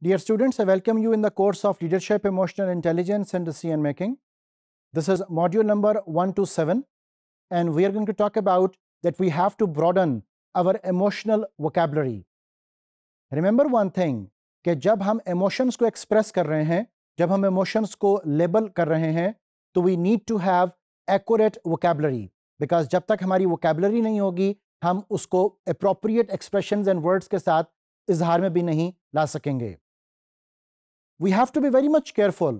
Dear students, I welcome you in the course of Leadership, Emotional Intelligence and Decision Making. This is module number to 127 and we are going to talk about that we have to broaden our emotional vocabulary. Remember one thing, कि जब हम emotions को express emotions, रहे हैं, जब हम emotions को label कर रहे हैं, तो we need to have accurate vocabulary because जब तक हमारी vocabulary नहीं होगी, हम उसको appropriate expressions and words के साथ इजहार में भी नहीं ला सकेंगे we have to be very much careful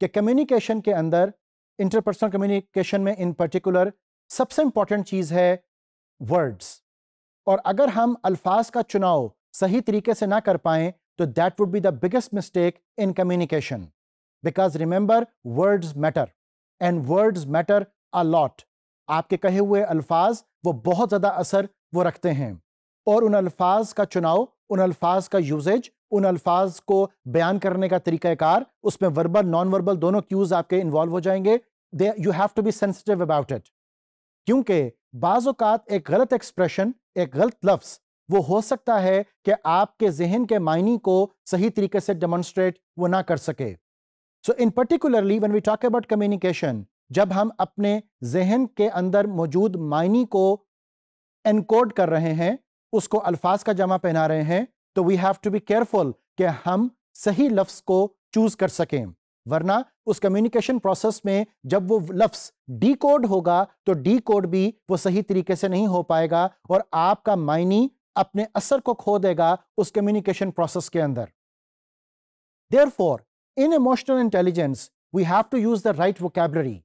कि कम्युनिकेशन के अंदर इंटरपर्सनल कम्युनिकेशन में इन पर्टिकुलर सबसे इंपॉर्टेंट चीज़ है वर्ड्स और अगर हम अल्फाज का चुनाव सही तरीके से ना कर पाएं तो that would be the biggest mistake in communication because remember words matter and words matter a lot आपके कहे हुए अल्फाज वो बहुत ज़्यादा असर वो रखते हैं और उन अल्फाज का चुनाव उन अल्फाज का यूजेज उन अल्फाज को बयान करने का तरीक़ाकार उसमें वर्बल नॉन वर्बल दोनों क्यूज़ आपके इन्वॉल्व हो जाएंगे they you have to be sensitive about it क्योंकि बाज़ात एक गलत एक्सप्रेशन एक गलत लफ्स वो हो सकता है कि आपके जहन के मायने को सही तरीके से डेमोन्स्ट्रेट वो ना कर सके so in particularly when we talk about communication जब हम अपने जहन के अंदर मौजूद मायनी को एनकोड कर रहे हैं उसको अल्फाज का जमा पहना रहे हैं तो we have to be careful कि हम सही लफ्स को चूज कर सकें वरना उस कम्युनिकेशन प्रोसेस में जब वो लफ्स डी कोड होगा तो डी कोड भी वो सही तरीके से नहीं हो पाएगा और आपका माइनी अपने असर को खो देगा उस कम्युनिकेशन प्रोसेस के अंदर therefore in emotional intelligence we have to use the right vocabulary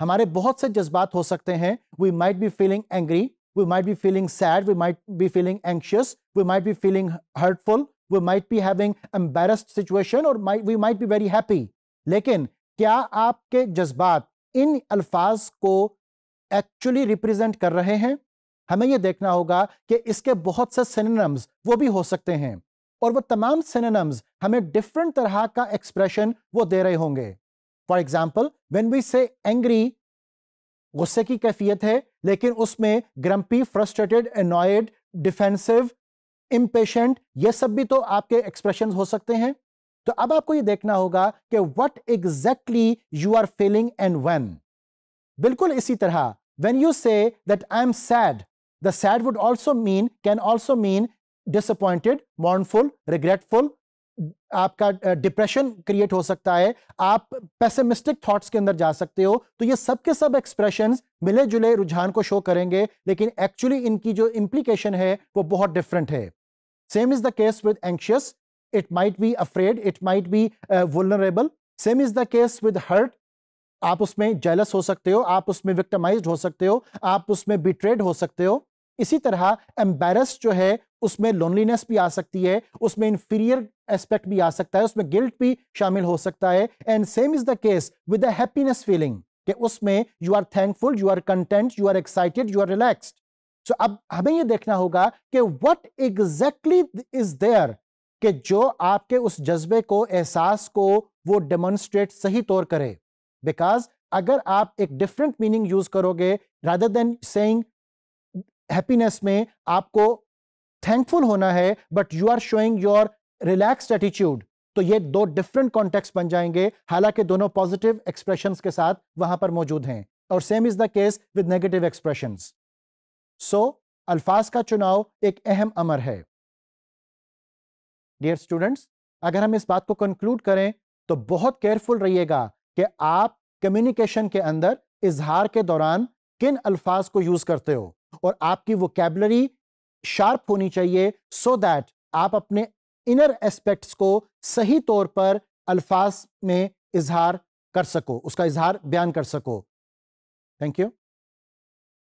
हमारे बहुत से जज्बात हो सकते हैं we might be feeling angry we might be feeling sad, we might be feeling anxious, we might be feeling hurtful, we might be having embarrassed situation or we might be very happy. Lekin, kya aapke jazbaat in alfaz ko actually represent kar rahe hain? Hame ye dekhna hoga ke iske synonyms wo bhi ho sakte hain. Aur wo tamam synonyms hame different tarha expression wo honge. For example, when we say angry, गुस्से की कैफियत है लेकिन उसमें grumpy frustrated annoyed defensive impatient ये सब भी तो आपके एक्सप्रेशन हो सकते हैं तो अब आपको ये देखना होगा कि what exactly you are feeling and when बिल्कुल इसी तरह when you say that I am sad the sad would also mean can also mean disappointed mournful regretful आपका डिप्रेशन क्रिएट हो सकता है आप पेसिमिस्टिक थॉट्स के अंदर जा सकते हो तो ये सब के सब एक्सप्रेशन मिले जुले रुझान को शो करेंगे लेकिन एक्चुअली इनकी जो इम्प्लीकेशन है वो बहुत डिफरेंट है same is the case with anxious it might be afraid it might be vulnerable same is the case with hurt आप उसमें जेलस हो सकते हो आप उसमें विक्टमाइज हो सकते हो आप उसमें बिट्रेड हो सकते हो इसी तरह एम्बेरस जो है उसमें लोनलीनेस भी आ सकती है उसमें इंफीरियर एस्पेक्ट भी आ सकता है उसमें गिल्ट भी शामिल हो सकता है and same is the case with the happiness feeling कि उसमें you are thankful you are content you are excited you are relaxed so अब हमें यह देखना होगा कि व्हाट एग्जैक्टली इज देयर कि जो आपके उस जज्बे को एहसास को वो डेमोन्स्ट्रेट सही तौर करे बिकॉज अगर आप एक डिफरेंट मीनिंग यूज करोगे रादर देन सेइंग हैप्पीनेस में आपको थैंकफुल होना है but you are showing your relax attitude तो ये दो डिफरेंट कॉन्टेक्स बन जाएंगे हालांकि दोनों पॉजिटिव एक्सप्रेशन के साथ वहां पर मौजूद हैं और same is the case with negative expression so अल्फाज का चुनाव एक अहम अमर है डियर स्टूडेंट्स अगर हम इस बात को कंक्लूड करें तो बहुत केयरफुल रहिएगा कि आप कम्युनिकेशन के अंदर इजहार के दौरान किन अल्फाज को यूज करते हो और आपकी कैबलरी शार्प होनी चाहिए सो so दैट आप अपने इनर एस्पेक्ट्स को सही तौर पर अल्फाज में इजहार कर सको उसका इजहार बयान कर सको थैंक यू